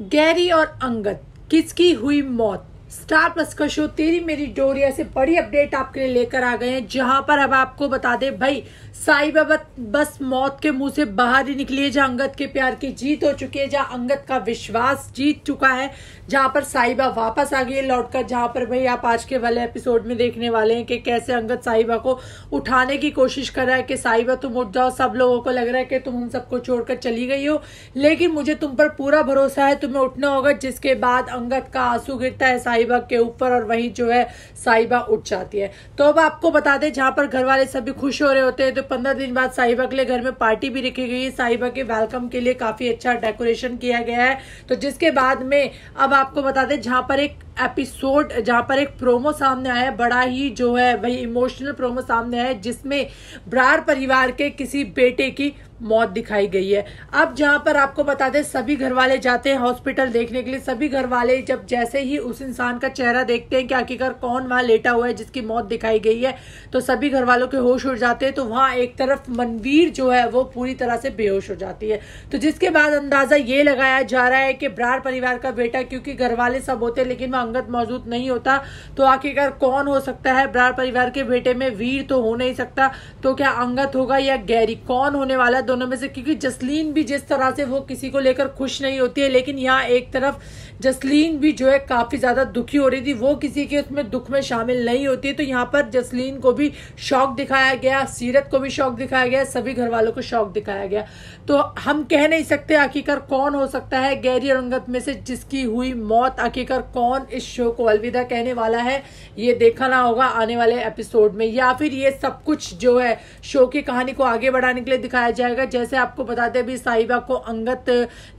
Gary और अंगद किसकी हुई मौत स्टार प्लस का शो तेरी मेरी डोरिया से बड़ी अपडेट आपके लिए लेकर आ गए हैं जहां पर अब आपको बता दे भाई साई बाबा बस मौत के मुंह से बाहर ही निकली है जहां अंगत के प्यार की जीत हो चुकी है जहां अंगत का विश्वास जीत चुका है जहां पर साईबा वापस आ गई है लौटकर जहां पर भाई आप आज के वाले एपिसोड में देखने वाले हैं कि कैसे अंगत साहिबा को उठाने की कोशिश कर रहा है कि साईबा तुम उठ जाओ सब लोगों को लग रहा है कि तुम उन सबको छोड़कर चली गई हो लेकिन मुझे तुम पर पूरा भरोसा है तुम्हें उठना होगा जिसके बाद अंगत का आंसू गिरता है साहिबा के ऊपर और वहीं जो है साहिबा उठ जाती है तो अब आपको बता दें जहाँ पर घर वाले सभी खुश हो रहे होते हैं तो पंद्रह दिन बाद साहिबा के लिए घर में पार्टी भी रखी गई है साहिबा के वेलकम के लिए काफी अच्छा डेकोरेशन किया गया है तो जिसके बाद में अब आपको बता दें जहाँ पर एक एपिसोड जहाँ पर एक प्रोमो सामने आया है बड़ा ही जो है वही इमोशनल प्रोमो सामने आया जिसमें ब्रार परिवार के किसी बेटे की मौत दिखाई गई है अब जहाँ पर आपको बता दें सभी घर वाले जाते हैं हॉस्पिटल देखने के लिए सभी घर वाले जब जैसे ही उस इंसान का चेहरा देखते हैं कि आखिरकार कौन वहाँ लेटा हुआ है जिसकी मौत दिखाई गई है तो सभी घर वालों के होश उड़ जाते हैं तो वहाँ एक तरफ मनवीर जो है वो पूरी तरह से बेहोश हो जाती है तो जिसके बाद अंदाजा ये लगाया जा रहा है कि ब्रार परिवार का बेटा क्योंकि घर वाले सब होते हैं लेकिन वहां अंगत मौजूद नहीं होता तो आखिरकार कौन हो सकता है ब्रार परिवार के बेटे में वीर तो हो नहीं सकता तो क्या अंगत होगा या गैरी कौन होने वाला है दोनों में से क्योंकि जसलीन भी जिस तरह से वो किसी को लेकर खुश नहीं होती है लेकिन यहाँ एक तरफ जसलीन भी जो है काफ़ी ज़्यादा दुखी हो रही थी वो किसी के उसमें दुख में शामिल नहीं होती तो यहाँ पर जसलीन को भी शौक दिखाया गया सीरत को भी शौक दिखाया गया सभी घर वालों को शौक दिखाया गया तो हम कह नहीं सकते आखिरकार कौन हो सकता है गैरी और अंगत में से जिसकी हुई मौत आखिरकार कौन इस शो को अलविदा कहने वाला है ये देखना होगा आने वाले एपिसोड में या फिर ये सब कुछ जो है शो की कहानी को आगे बढ़ाने के लिए दिखाया जाएगा जैसे आपको बताते अभी साहिबा को अंगत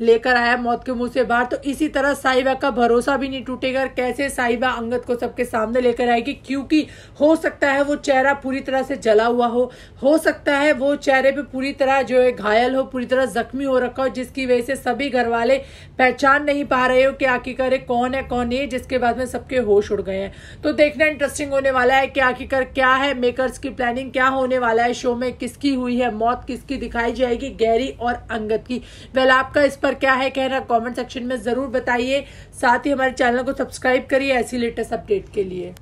लेकर आया मौत के मुंह से बाहर तो इसी तरह साहिबा का भरोसा भी नहीं टूटेगा कैसे साहिबा अंगत को सबके सामने लेकर आएगी क्योंकि हो सकता है वो चेहरा पूरी तरह से जला हुआ हो हो सकता है वो चेहरे पे पूरी तरह जो है घायल हो पूरी तरह जख्मी हो रखा हो जिसकी वजह से सभी घर वाले पहचान नहीं पा रहे हो कि आखिर कौन है कौन है जिस इसके बाद में सबके होश उड़ गए हैं तो देखना इंटरेस्टिंग होने वाला है कि आखिरकार क्या है मेकर्स की प्लानिंग क्या होने वाला है शो में किसकी हुई है मौत किसकी दिखाई जाएगी गैरी और अंगत की वेल आपका इस पर क्या है कहना कॉमेंट सेक्शन में जरूर बताइए साथ ही हमारे चैनल को सब्सक्राइब करिए ऐसी लेटेस्ट अपडेट के लिए